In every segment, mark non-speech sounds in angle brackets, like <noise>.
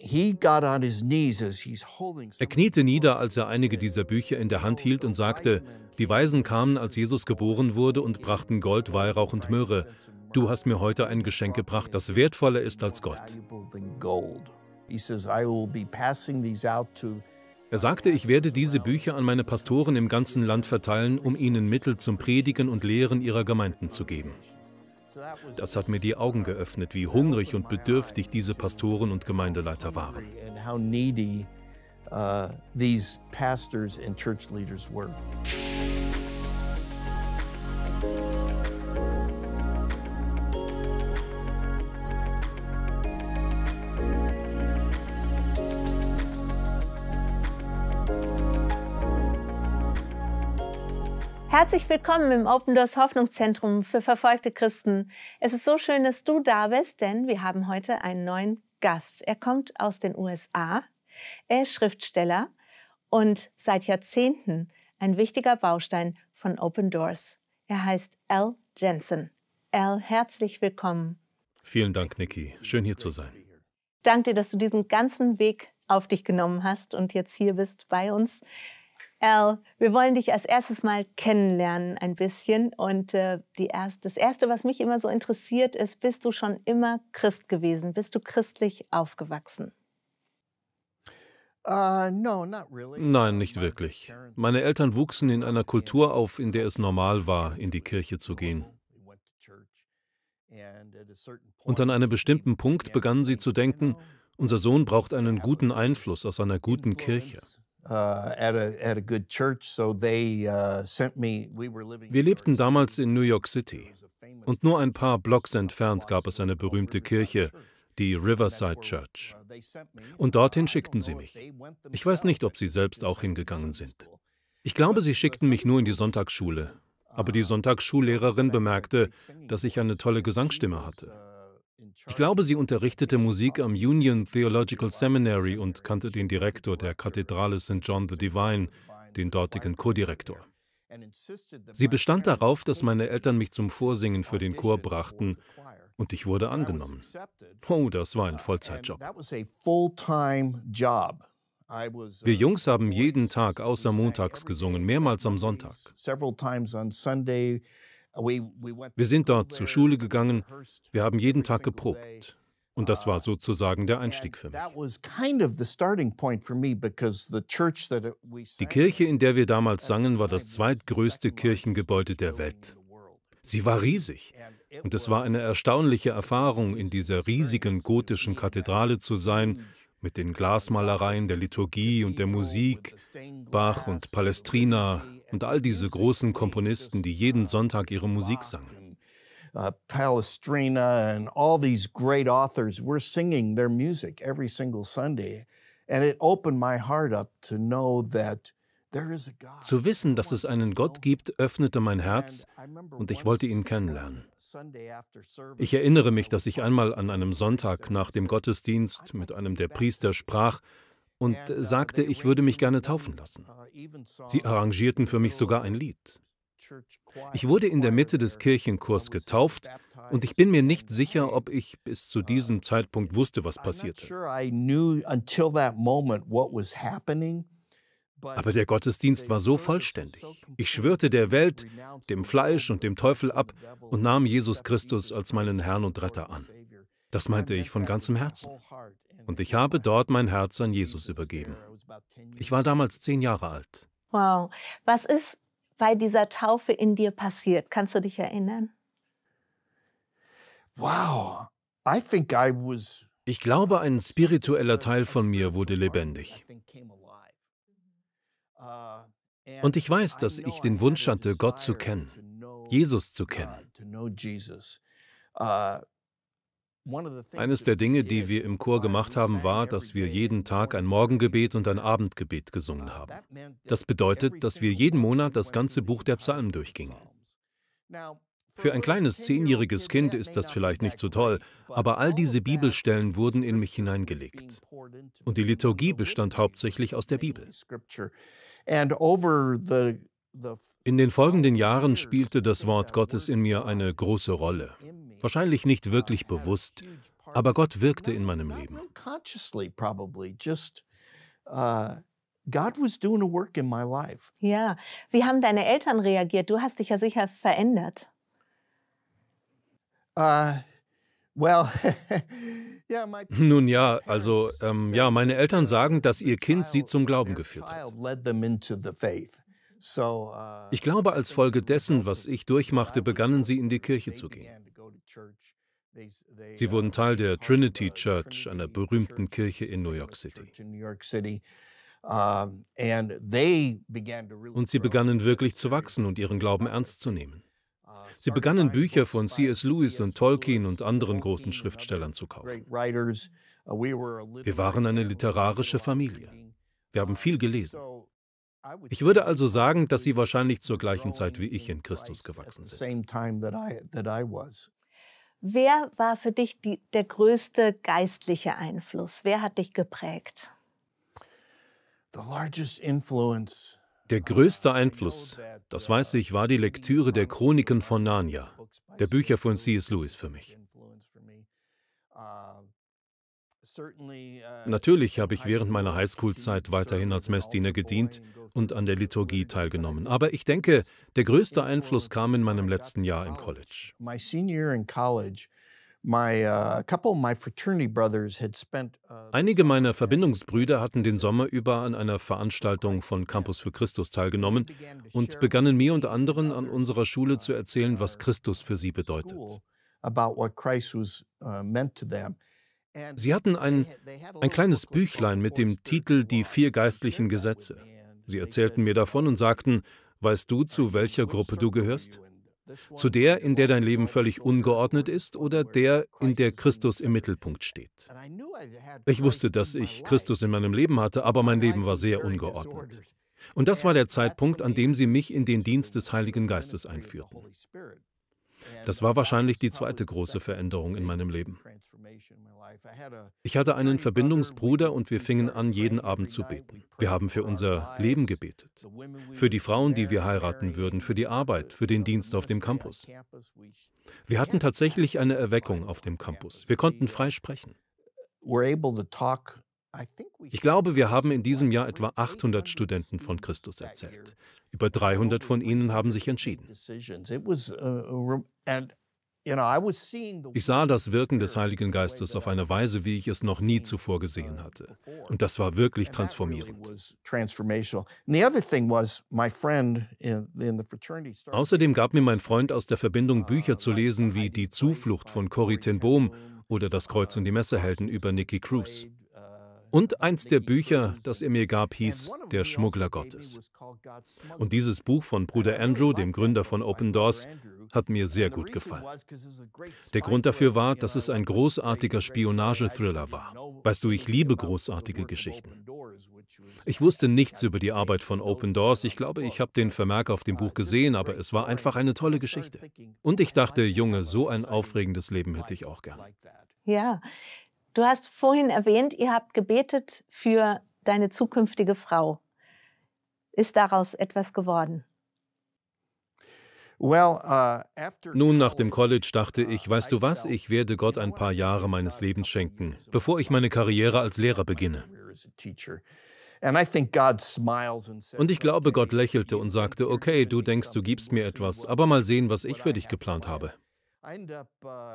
Er kniete nieder, als er einige dieser Bücher in der Hand hielt und sagte, die Weisen kamen, als Jesus geboren wurde, und brachten Gold, Weihrauch und Myrrhe. Du hast mir heute ein Geschenk gebracht, das wertvoller ist als Gold. Er sagte, ich werde diese Bücher an meine Pastoren im ganzen Land verteilen, um ihnen Mittel zum Predigen und Lehren ihrer Gemeinden zu geben. Das hat mir die Augen geöffnet, wie hungrig und bedürftig diese Pastoren und Gemeindeleiter waren. Uh, these pastors and church leaders were. Herzlich willkommen im Open Doors Hoffnungszentrum für verfolgte Christen. Es ist so schön, dass du da bist, denn wir haben heute einen neuen Gast. Er kommt aus den USA, er ist Schriftsteller und seit Jahrzehnten ein wichtiger Baustein von Open Doors. Er heißt Al Jensen. Al, herzlich willkommen. Vielen Dank, Nikki. Schön hier zu sein. Danke dir, dass du diesen ganzen Weg auf dich genommen hast und jetzt hier bist bei uns. Al, wir wollen dich als erstes mal kennenlernen ein bisschen. Und äh, erst, das Erste, was mich immer so interessiert, ist, bist du schon immer Christ gewesen? Bist du christlich aufgewachsen? Äh, Nein, nicht wirklich. Meine Eltern wuchsen in einer Kultur auf, in der es normal war, in die Kirche zu gehen. Und an einem bestimmten Punkt begannen sie zu denken, unser Sohn braucht einen guten Einfluss aus einer guten Kirche. Uh, at a, at a good church, so they uh, sent me. We were living. Wir lebten damals in New York City und nur ein paar Blocks entfernt gab es eine berühmte Kirche, die Riverside uh, Church. Und dorthin schickten sie mich. Ich weiß nicht, ob sie selbst auch hingegangen sind. Ich glaube, sie schickten mich nur in die Sonntagsschule. Aber die Sonntagsschullehrerin bemerkte, dass ich eine tolle Gesangsstimme hatte. Ich glaube, sie unterrichtete Musik am Union Theological Seminary und kannte den Direktor der Kathedrale St. John the Divine, den dortigen Chordirektor. Sie bestand darauf, dass meine Eltern mich zum Vorsingen für den Chor brachten und ich wurde angenommen. Oh, das war ein uh, Vollzeitjob. Wir uh, Jungs haben jeden Tag außer montags gesungen, mehrmals am Sonntag. Wir sind dort zur Schule gegangen, wir haben jeden Tag geprobt. Und das war sozusagen der Einstieg für mich. Die Kirche, in der wir damals sangen, war das zweitgrößte Kirchengebäude der Welt. Sie war riesig. Und es war eine erstaunliche Erfahrung, in dieser riesigen gotischen Kathedrale zu sein, mit den Glasmalereien der Liturgie und der Musik, Bach und Palestrina, und all diese großen Komponisten, die jeden Sonntag ihre Musik sangen. Uh, Palestrina and all these great authors were singing their music every single Sunday. And it opened my heart up to know that zu wissen, dass es einen Gott gibt, öffnete mein Herz und ich wollte ihn kennenlernen. Ich erinnere mich, dass ich einmal an einem Sonntag nach dem Gottesdienst mit einem der Priester sprach und uh, sagte, ich würde mich gerne taufen lassen. Uh, Sie arrangierten für mich sogar ein Lied. Ich wurde in der Mitte des uh, Kirchenchors getauft und ich bin mir nicht sicher, ob ich bis zu diesem Zeitpunkt wusste, was passierte. Aber der Gottesdienst war so vollständig. Ich schwörte der Welt, dem Fleisch und dem Teufel ab und nahm Jesus Christus als meinen Herrn und Retter an. Das meinte ich von ganzem Herzen. Und ich habe dort mein Herz an Jesus übergeben. Ich war damals zehn Jahre alt. Wow. Was ist bei dieser Taufe in dir passiert? Kannst du dich erinnern? Wow. I think I was ich glaube, ein spiritueller Teil von mir wurde lebendig. Und ich weiß, dass ich den Wunsch hatte, Gott zu kennen, Jesus zu kennen. Eines der Dinge, die wir im Chor gemacht haben, war, dass wir jeden Tag ein Morgengebet und ein Abendgebet uh, gesungen haben. Das bedeutet, dass wir jeden Monat das ganze Buch der Psalmen durchgingen. Für ein kleines zehnjähriges Kind ist das vielleicht nicht so toll, aber all diese Bibelstellen wurden in mich hineingelegt. Und die Liturgie bestand hauptsächlich aus der Bibel. In den folgenden Jahren spielte das Wort Gottes in mir eine große Rolle. Wahrscheinlich nicht wirklich bewusst, aber Gott wirkte in meinem Leben. Uh, ja, wie haben deine Eltern reagiert? Du hast dich ja sicher verändert. Uh, <laughs> <laughs> Nun ja, also ähm, ja, meine Eltern sagen, dass ihr Kind sie zum Glauben geführt hat. Uh, ich glaube, als Folge dessen, was ich durchmachte, begannen sie in die Kirche zu gehen. Sie wurden uh, Teil der Trinity Church, einer berühmten Kirche in New York City. Und sie begannen wirklich zu wachsen und ihren Glauben ernst zu nehmen. Uh, sie begannen Bücher von C.S. Lewis und Tolkien und anderen großen Schriftstellern zu kaufen. Uh, Wir waren eine literarische Familie. Wir haben viel gelesen. Ich würde also sagen, dass Sie wahrscheinlich zur gleichen Zeit wie ich in Christus gewachsen sind. Wer war für dich die, der größte geistliche Einfluss? Wer hat dich geprägt? Der größte Einfluss, das weiß ich, war die Lektüre der Chroniken von Narnia, der Bücher von C.S. Lewis für mich. Uh, Natürlich habe ich während meiner Highschool-Zeit uh, weiterhin als Messdiener gedient uh, und an der Liturgie teilgenommen. Aber ich denke, der größte Einfluss kam in meinem letzten Jahr im College. Einige meiner Verbindungsbrüder hatten den Sommer über an einer Veranstaltung von Campus für Christus teilgenommen und begannen mir und anderen an unserer Schule zu erzählen, was Christus für sie bedeutet. About what Christ was meant to them. Sie hatten ein, ein kleines Büchlein mit dem Titel Die uh, vier geistlichen Gesetze. Sie erzählten mir davon und sagten, weißt du, zu welcher Gruppe du gehörst? Zu der, in der dein Leben völlig ungeordnet ist oder der, in der Christus im Mittelpunkt steht. Ich wusste, dass ich Christus in meinem Leben hatte, aber mein Leben war sehr ungeordnet. Und das war der Zeitpunkt, an dem sie mich in den Dienst des Heiligen Geistes einführten. Das war wahrscheinlich die zweite große Veränderung in meinem Leben. Ich hatte einen Verbindungsbruder und wir fingen an, jeden Abend zu beten. Wir haben für unser Leben gebetet, für die Frauen, die wir heiraten würden, für die Arbeit, für den Dienst auf dem Campus. Wir hatten tatsächlich eine Erweckung auf dem Campus. Wir konnten frei sprechen. Ich glaube, wir haben in diesem Jahr etwa 800 Studenten von Christus erzählt. Über 300 von ihnen haben sich entschieden. Ich sah das Wirken des Heiligen Geistes auf eine Weise, wie ich es noch nie zuvor gesehen uh, hatte. Und das war wirklich transformierend. Außerdem gab mir mein Freund aus der Verbindung uh, Bücher zu lesen uh, wie Die Zuflucht von Corrie ten Bohm oder Das Kreuz und die Messerhelden über Nicky Cruz. Und eins der Bücher, das er mir gab, hieß Der Schmuggler Gottes. Und dieses Buch von Bruder Andrew, dem Gründer von Open Doors, hat mir sehr gut gefallen. Der Grund dafür war, dass es ein großartiger Spionage-Thriller war. Weißt du, ich liebe großartige Geschichten. Ich wusste nichts über die Arbeit von Open Doors. Ich glaube, ich habe den Vermerk auf dem Buch uh, gesehen, aber es war einfach eine tolle Geschichte. Und ich dachte, Junge, so ein aufregendes Leben hätte ich auch gern. Ja, du hast vorhin erwähnt, ihr habt gebetet für deine zukünftige Frau. Ist daraus etwas geworden? Uh, Nun, nach dem College dachte ich, uh, weißt du was, ich werde Gott ein paar Jahre meines Lebens schenken, bevor ich meine Karriere als Lehrer beginne. Und ich glaube, Gott lächelte und sagte, okay, du denkst, du gibst mir etwas, aber mal sehen, was ich für dich geplant habe.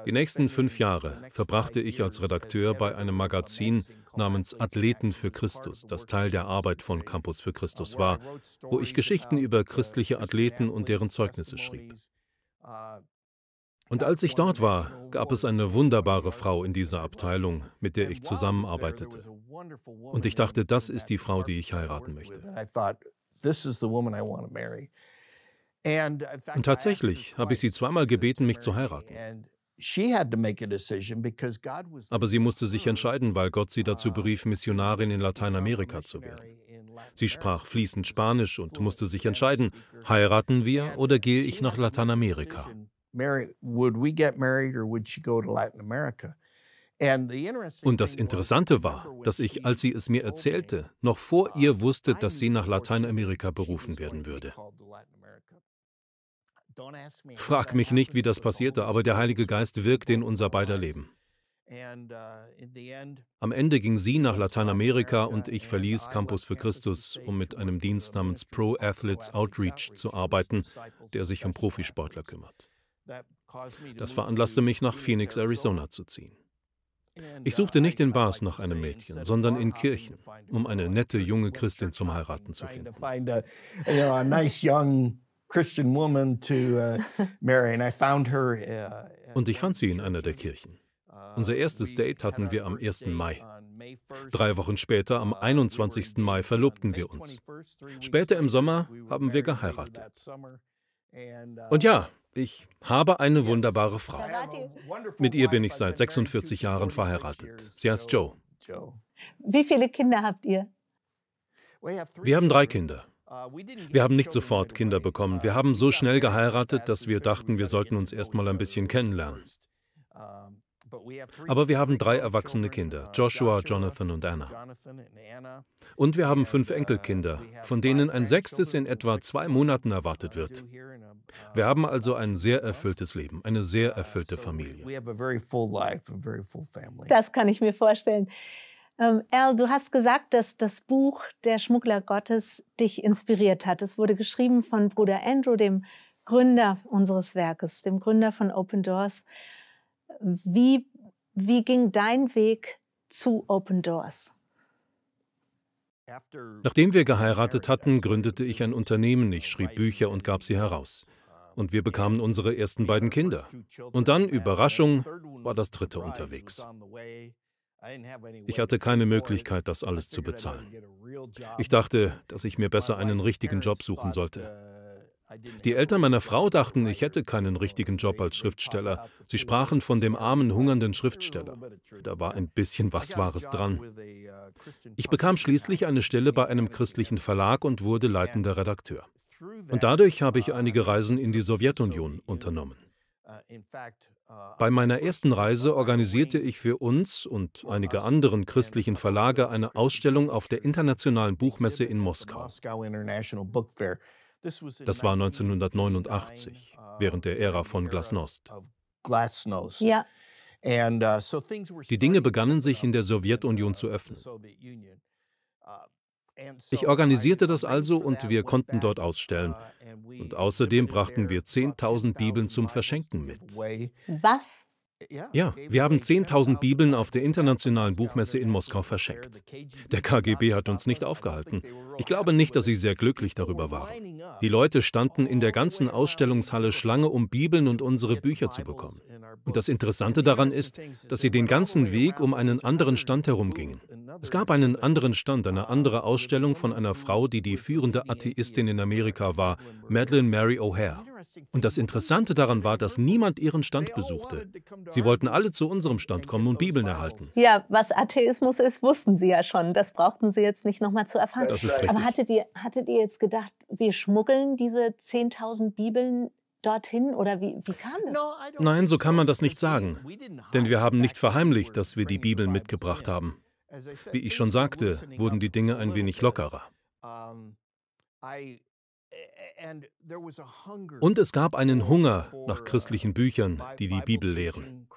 Die nächsten fünf Jahre verbrachte ich als Redakteur bei einem Magazin namens Athleten für Christus, das Teil der Arbeit von Campus für Christus war, wo ich Geschichten über christliche Athleten und deren Zeugnisse schrieb. Uh, und als ich dort war, gab es eine wunderbare Frau in dieser Abteilung, mit der ich zusammenarbeitete. Und ich dachte, das ist die Frau, die ich heiraten möchte. Uh, und tatsächlich habe ich sie zweimal gebeten, mich zu heiraten. Aber sie musste sich entscheiden, weil Gott sie dazu uh, berief, Missionarin in Lateinamerika zu werden. Sie sprach fließend Spanisch und musste sich entscheiden, heiraten wir oder gehe ich nach Lateinamerika? Und das Interessante war, dass ich, als sie es mir erzählte, noch vor uh, ihr wusste, dass sie nach Lateinamerika berufen werden würde. Frag mich nicht, wie das passierte, aber der Heilige Geist wirkte in unser beider Leben. Uh, Am Ende ging sie nach Lateinamerika uh, und ich verließ Campus für Christus, um mit einem Dienst namens Pro Athletes Outreach zu arbeiten, der sich um Profisportler kümmert. Das veranlasste mich, nach Phoenix, Arizona zu ziehen. Ich uh, suchte nicht in Bars nach einem Mädchen, sondern in Kirchen, um eine nette junge Christin zum Heiraten zu finden. Uh, <laughs> uh, Und ich fand sie in einer der Kirchen. Unser uh, erstes Date hatten wir am 1. Mai. Drei Wochen später, am 21. Mai, verlobten wir uns. Später im Sommer haben wir geheiratet. Und ja, ich habe eine wunderbare Frau. Mit ihr bin ich seit 46 Jahren verheiratet. Sie heißt Joe. Wie viele Kinder habt ihr? Wir haben drei Kinder. Wir haben nicht sofort Kinder bekommen. Wir haben so schnell geheiratet, dass wir dachten, wir sollten uns erst mal ein bisschen kennenlernen. Aber wir haben drei erwachsene Kinder, Joshua, Jonathan und Anna. Und wir haben fünf Enkelkinder, von denen ein sechstes in etwa zwei Monaten erwartet wird. Wir haben also ein sehr erfülltes Leben, eine sehr erfüllte Familie. Das kann ich mir vorstellen. Ähm, Al, du hast gesagt, dass das Buch Der Schmuggler Gottes dich inspiriert hat. Es wurde geschrieben von Bruder Andrew, dem Gründer unseres Werkes, dem Gründer von Open Doors. Wie, wie ging dein Weg zu Open Doors? Nachdem wir geheiratet hatten, gründete ich ein Unternehmen. Ich schrieb Bücher und gab sie heraus. Und wir bekamen unsere ersten beiden Kinder. Und dann, Überraschung, war das dritte unterwegs. Ich hatte keine Möglichkeit, das alles zu bezahlen. Ich dachte, dass ich mir besser einen richtigen Job suchen sollte. Die Eltern meiner Frau dachten, ich hätte keinen richtigen Job als Schriftsteller. Sie sprachen von dem armen, hungernden Schriftsteller. Da war ein bisschen was Wahres dran. Ich bekam schließlich eine Stelle bei einem christlichen Verlag und wurde leitender Redakteur. Und dadurch habe ich einige Reisen in die Sowjetunion unternommen. Bei meiner ersten Reise organisierte ich für uns und einige anderen christlichen Verlage eine Ausstellung auf der Internationalen Buchmesse in Moskau. Das war 1989, während der Ära von Glasnost. Ja. Die Dinge begannen sich in der Sowjetunion zu öffnen. Ich organisierte das also und wir konnten dort ausstellen. Uh, und außerdem brachten wir 10.000 Bibeln zum Verschenken mit. Was? Ja, wir haben 10.000 Bibeln auf der internationalen Buchmesse in Moskau verschenkt. Der KGB hat uns nicht aufgehalten. Ich glaube nicht, dass sie sehr glücklich darüber waren. Die Leute standen in der ganzen Ausstellungshalle Schlange, um Bibeln und unsere Bücher zu bekommen. Und das Interessante daran ist, dass sie den ganzen Weg um einen anderen Stand herumgingen. Es gab einen anderen Stand, eine andere Ausstellung von einer Frau, die die führende Atheistin in Amerika war, Madeleine Mary O'Hare. Und das Interessante daran war, dass niemand ihren Stand besuchte. Sie wollten alle zu unserem Stand kommen und Bibeln erhalten. Ja, was Atheismus ist, wussten sie ja schon. Das brauchten sie jetzt nicht nochmal zu erfahren. Das ist richtig. Aber hattet ihr, hattet ihr jetzt gedacht, wir schmuggeln diese 10.000 Bibeln dorthin oder wie, wie, kam das? Nein, so kann man das nicht sagen. Denn wir haben nicht verheimlicht, dass wir die Bibeln mitgebracht haben. Also, Wie ich schon sagte, wurden die Dinge ein wenig lockerer. Und es gab einen Hunger nach uh, christlichen Büchern, die die Bibel lehren.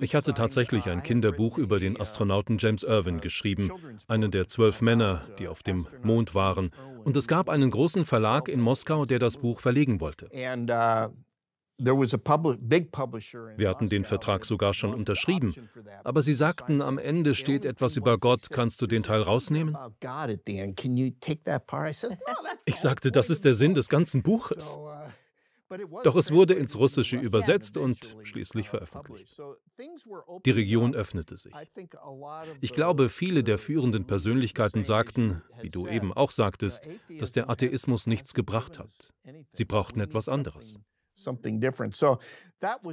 Ich hatte tatsächlich ein Kinderbuch über den uh, Astronauten James Irwin uh, geschrieben, einen der zwölf Männer, die auf dem Mond waren. Und es gab einen großen Verlag in Moskau, der das Buch verlegen wollte. Wir hatten den Vertrag sogar schon unterschrieben, aber sie sagten, am Ende steht etwas über Gott, kannst du den Teil rausnehmen? Ich sagte, das ist der Sinn des ganzen Buches. Uh, Doch es wurde ins Russische übersetzt und schließlich uh, veröffentlicht. Die Region öffnete sich. Ich glaube, viele der führenden Persönlichkeiten sagten, wie du eben auch sagtest, dass der Atheismus nichts gebracht hat. Sie brauchten etwas anderes.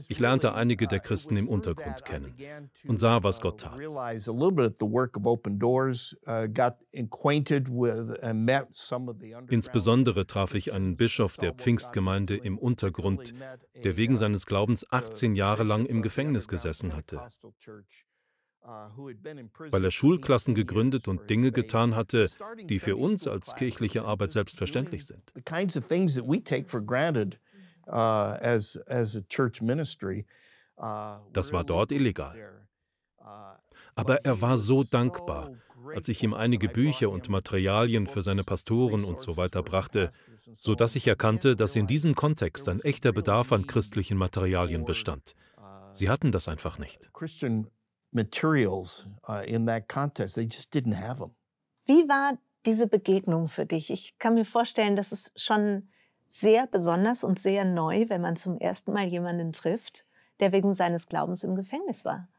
Ich lernte einige der uh, Christen im Untergrund kennen und sah, was uh, Gott tat. Uh, Insbesondere traf ich einen Bischof der Pfingstgemeinde im Untergrund, der wegen seines Glaubens 18 Jahre lang im Gefängnis gesessen hatte. Weil er Schulklassen gegründet und Dinge getan hatte, die für uns als kirchliche Arbeit selbstverständlich sind. Uh, uh, das war dort illegal. Uh, Aber er war so dankbar, als ich ihm einige Bücher und Materialien für seine Pastoren und so weiter brachte, sodass ich erkannte, dass in diesem Kontext ein echter Bedarf an christlichen Materialien bestand. Sie hatten das einfach nicht. Wie war diese Begegnung für dich? Ich kann mir vorstellen, dass es schon sehr besonders und sehr neu, wenn man zum ersten Mal jemanden trifft, der wegen seines Glaubens im Gefängnis war. <laughs>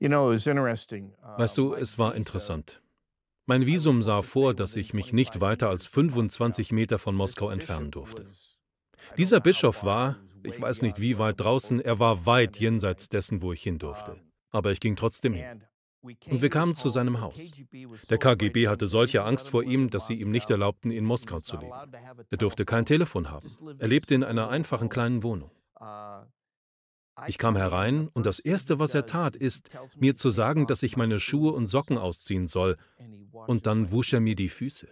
Uh, weißt du, es war uh, interessant. Mein Visum sah vor, dass ich mich nicht weiter als 25 Meter von Moskau entfernen durfte. Dieser Bischof war, ich weiß nicht wie weit draußen, er war weit jenseits dessen, wo ich hin durfte. Aber ich ging trotzdem hin. Und wir kamen zu seinem Haus. Der KGB hatte solche Angst vor ihm, dass sie ihm nicht erlaubten, in Moskau zu leben. Er durfte kein Telefon haben. Er lebte in einer einfachen kleinen Wohnung. Ich kam herein und das Erste, was er tat, ist, mir zu sagen, dass ich meine Schuhe und Socken ausziehen soll. Und dann wusch er mir die Füße.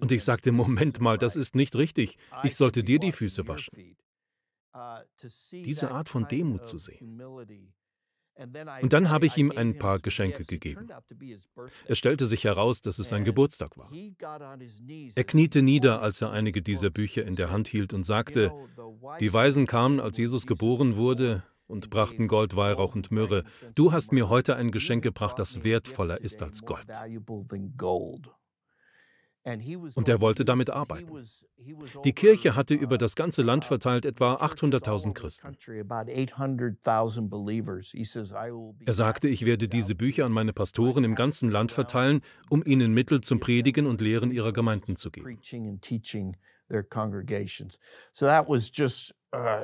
Und ich sagte, Moment mal, das ist nicht richtig. Ich sollte dir die Füße waschen. Diese Art von Demut zu sehen, und dann habe ich ihm ein paar Geschenke gegeben. Es stellte sich heraus, dass es sein Geburtstag war. Er kniete nieder, als er einige dieser Bücher in der Hand hielt und sagte, die Weisen kamen, als Jesus geboren wurde, und brachten Gold, Weihrauch und Myrrhe. Du hast mir heute ein Geschenk gebracht, das wertvoller ist als Gold. Und er wollte damit arbeiten. Die Kirche hatte über das ganze Land uh, verteilt etwa 800.000 Christen. Er sagte, ich werde diese Bücher an meine Pastoren im ganzen Land verteilen, um ihnen Mittel zum Predigen und Lehren ihrer Gemeinden zu geben. Uh,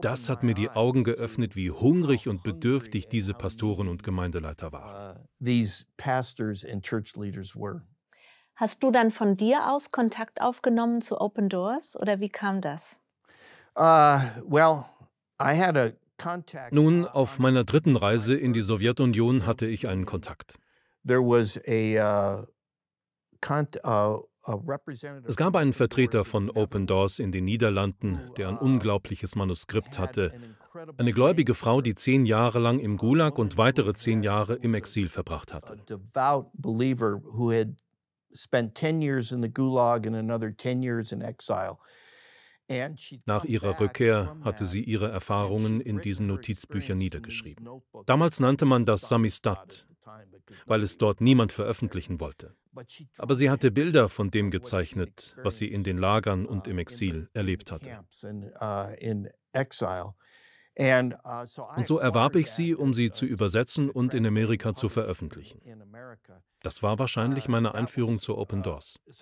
das hat mir die Augen geöffnet, wie hungrig und bedürftig diese Pastoren und Gemeindeleiter waren. Uh, Hast du dann von dir aus Kontakt aufgenommen zu Open Doors oder wie kam das? Uh, well, I had a contact. Nun, uh, auf meiner dritten Reise in die Sowjetunion hatte ich einen Kontakt. There was a, uh, con uh, es gab einen Vertreter von Open Doors in den Niederlanden, der ein uh, unglaubliches Manuskript hatte. Eine gläubige Frau, die zehn Jahre lang im Gulag und weitere zehn Jahre im Exil verbracht hatte spent 10 years in the Gulag and another 10 years in exile. Nach ihrer Rückkehr hatte sie ihre Erfahrungen in diesen Notizbüchern niedergeschrieben. Damals nannte man das Samistat, weil es dort niemand veröffentlichen wollte. Aber sie hatte Bilder von dem gezeichnet, was sie in den Lagern und uh, im Exil erlebt hatte. Uh, und so erwarb ich sie, um sie zu uh, übersetzen und in Amerika zu veröffentlichen. Das war wahrscheinlich uh, meine Einführung zu Open Doors. Ich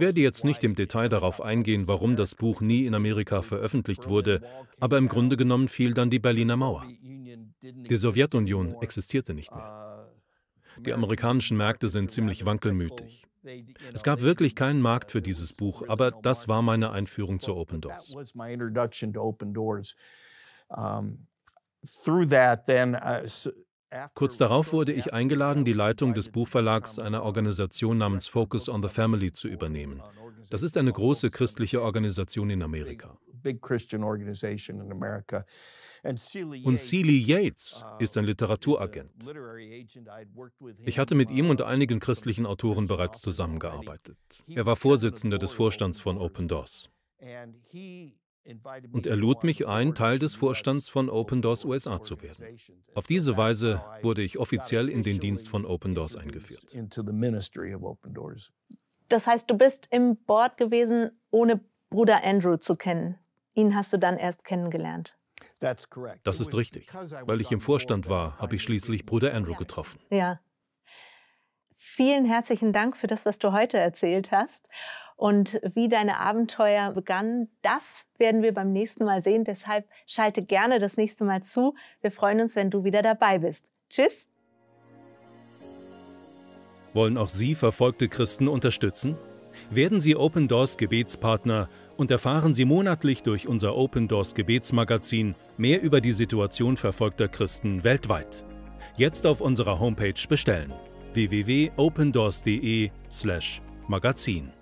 werde jetzt nicht im Detail darauf eingehen, warum das Buch nie in Amerika veröffentlicht wurde, aber im Grunde genommen fiel dann die Berliner Mauer. Die Sowjetunion existierte nicht mehr. Die amerikanischen Märkte sind ziemlich wankelmütig. Es gab wirklich keinen Markt für dieses Buch, aber das war meine Einführung zu Open Doors. Uh, Kurz darauf wurde ich eingeladen, die Leitung des Buchverlags einer Organisation namens Focus on the Family zu übernehmen. Das ist eine große christliche Organisation in Amerika. Und Seeley Yates uh, ist ein Literaturagent. Ich hatte mit ihm und uh, einigen christlichen Autoren bereits zusammengearbeitet. Er war Vorsitzender des Vorstands von Open Doors. Und er lud mich ein, Teil des Vorstands von Open Doors USA zu werden. Auf diese Weise wurde ich offiziell in den Dienst von Open Doors eingeführt. Das heißt, du bist im Board gewesen, ohne Bruder Andrew zu kennen. Ihn hast du dann erst kennengelernt. Das ist richtig. Weil ich im Vorstand war, habe ich schließlich Bruder Andrew getroffen. Ja. Vielen herzlichen Dank für das, was du heute erzählt hast. Und wie deine Abenteuer begannen, das werden wir beim nächsten Mal sehen. Deshalb schalte gerne das nächste Mal zu. Wir freuen uns, wenn du wieder dabei bist. Tschüss. Wollen auch Sie verfolgte Christen unterstützen? Werden Sie Open Doors Gebetspartner und erfahren Sie monatlich durch unser Open Doors Gebetsmagazin mehr über die Situation verfolgter Christen weltweit. Jetzt auf unserer Homepage bestellen www.opendoors.de/magazin.